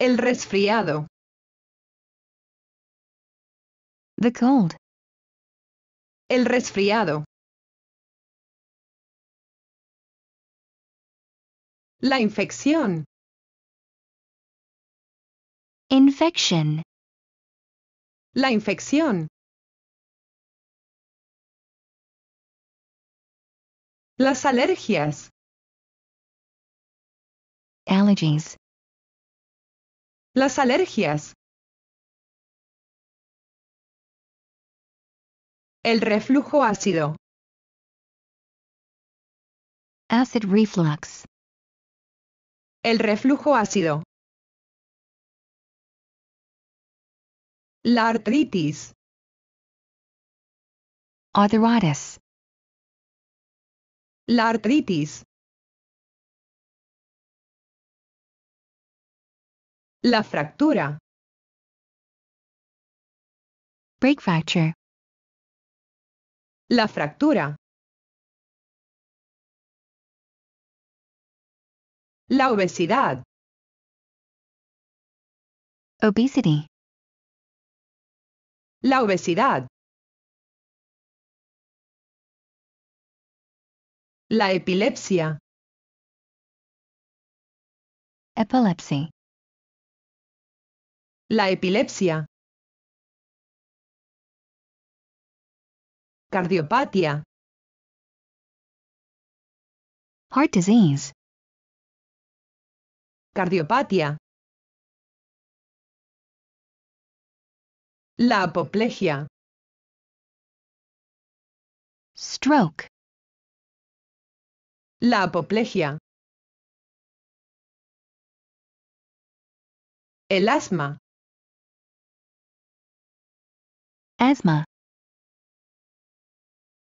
El resfriado. The cold. El resfriado. La infección. Infection. La infección. Las alergias. Allergies. Las alergias. El reflujo ácido. Acid reflux. El reflujo ácido. La artritis. Arthritis. La artritis. La fractura. Break fracture. La fractura. La obesidad. Obesity. La obesidad. La epilepsia. Epilepsy. La epilepsia. Cardiopatía. Heart disease. Cardiopatía. La apoplegia Stroke. La apoplegia El asma.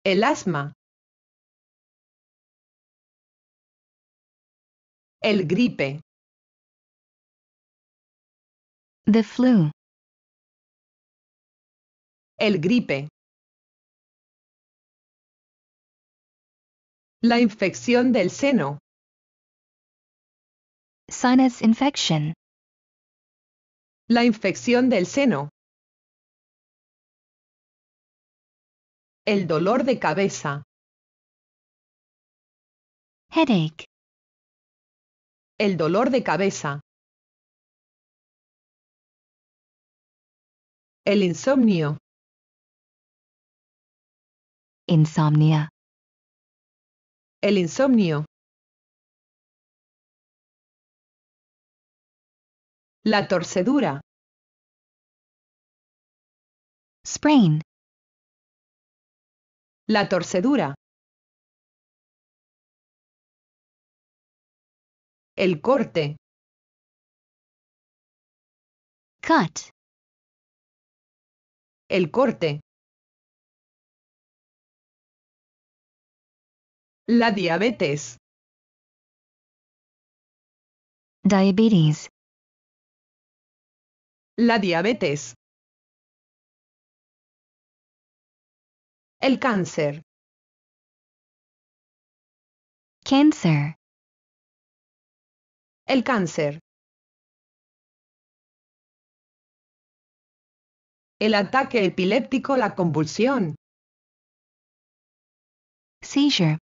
El asma. El gripe. The flu. El gripe. La infección del seno. Sinus infection. La infección del seno. El dolor de cabeza. Headache. El dolor de cabeza. El insomnio. Insomnia. El insomnio. La torcedura. Sprain. La torcedura. El corte. Cut. El corte. La diabetes. Diabetes. La diabetes. El cáncer. Cancer. El cáncer. El ataque epiléptico, la convulsión. Seizure.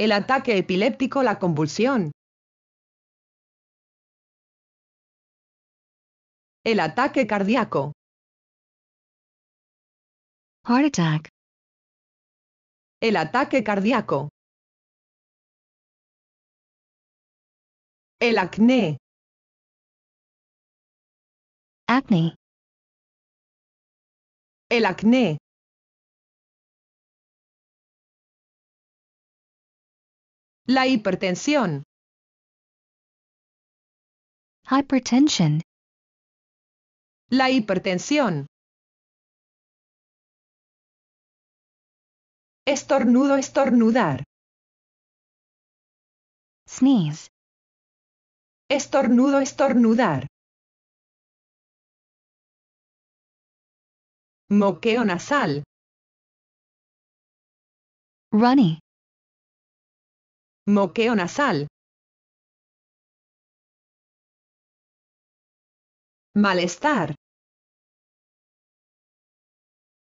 El ataque epiléptico, la convulsión. El ataque cardíaco. Heart attack. El ataque cardíaco. El acné. Acné. El acné. La hipertensión. Hypertension. La hipertensión. Estornudo, estornudar. Sneeze. Estornudo, estornudar. Moqueo nasal. Runny. Moqueo nasal. Malestar.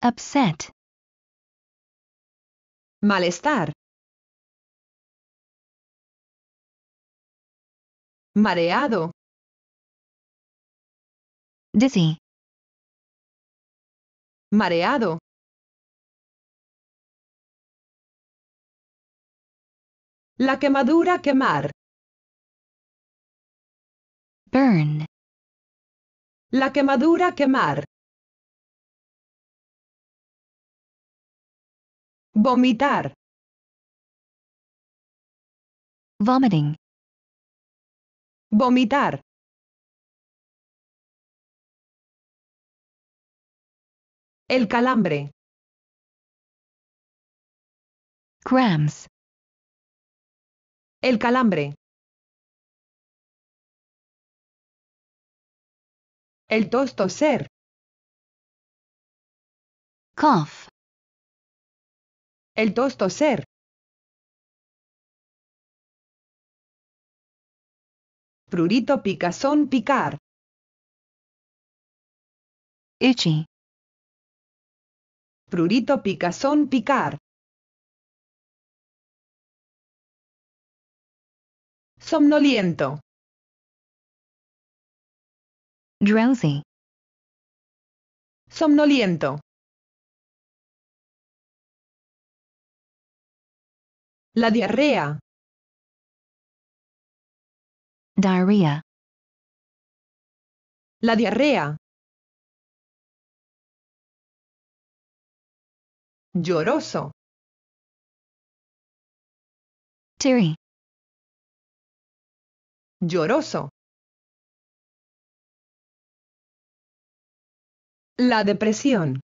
Upset malestar, mareado, dizzy, mareado. La quemadura quemar. Burn. La quemadura quemar. Vomitar. Vomiting. Vomitar. El calambre. Cramps. El calambre. El tosto ser. Cough. El tosto ser Prurito picazón picar. Itchy. Prurito picazón picar. Somnoliento. Drowsy. Somnoliento. La diarrea. Diarrea. La diarrea. Lloroso. Teary. Lloroso. La depresión.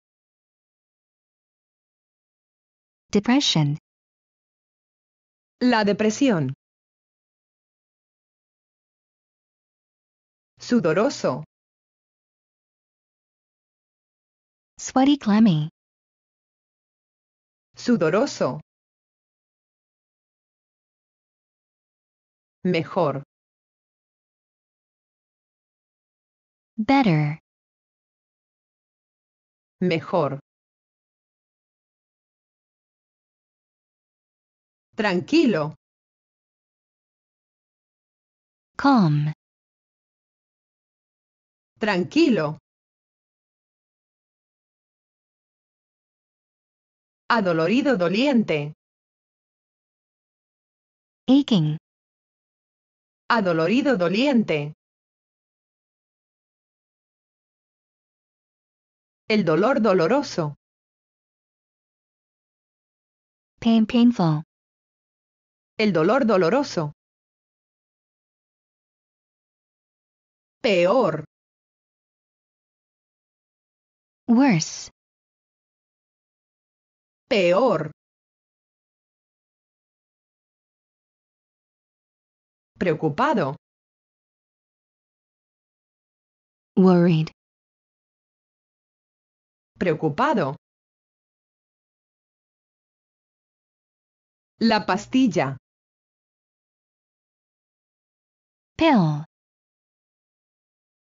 Depression. La depresión. Sudoroso. Sweaty clammy. Sudoroso. Mejor. Better. Mejor. Tranquilo. Calm. Tranquilo. Adolorido doliente. Aching. Adolorido doliente. El dolor doloroso. Pain painful el dolor doloroso. Peor. Worse. Peor. Preocupado. Worried. Preocupado. La pastilla.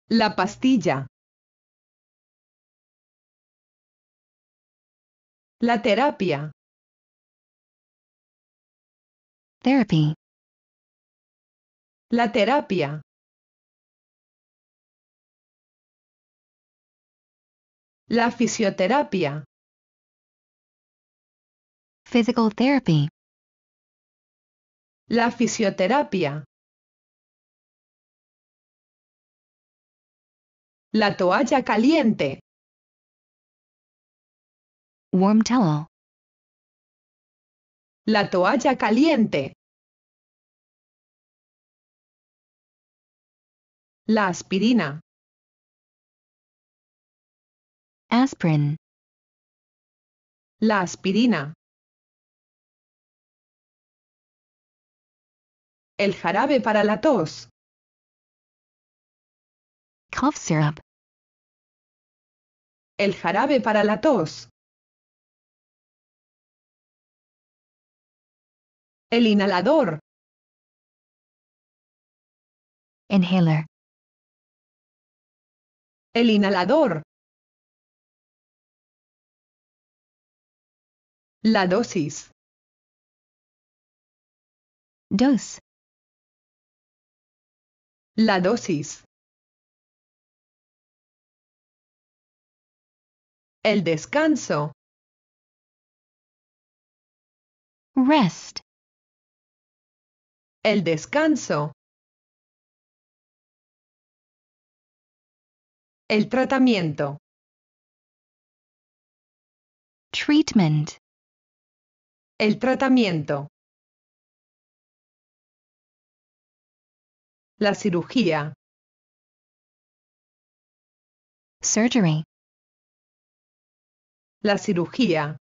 La pastilla. La terapia. Therapy. La terapia. La fisioterapia. Physical therapy. La fisioterapia. La toalla caliente. Warm towel. La toalla caliente. La aspirina. Aspirin. La aspirina. El jarabe para la tos. Cough syrup. El jarabe para la tos. El inhalador. Inhaler. El inhalador. La dosis. Dose. La dosis. El descanso. Rest. El descanso. El tratamiento. Treatment. El tratamiento. La cirugía. Surgery. La cirugía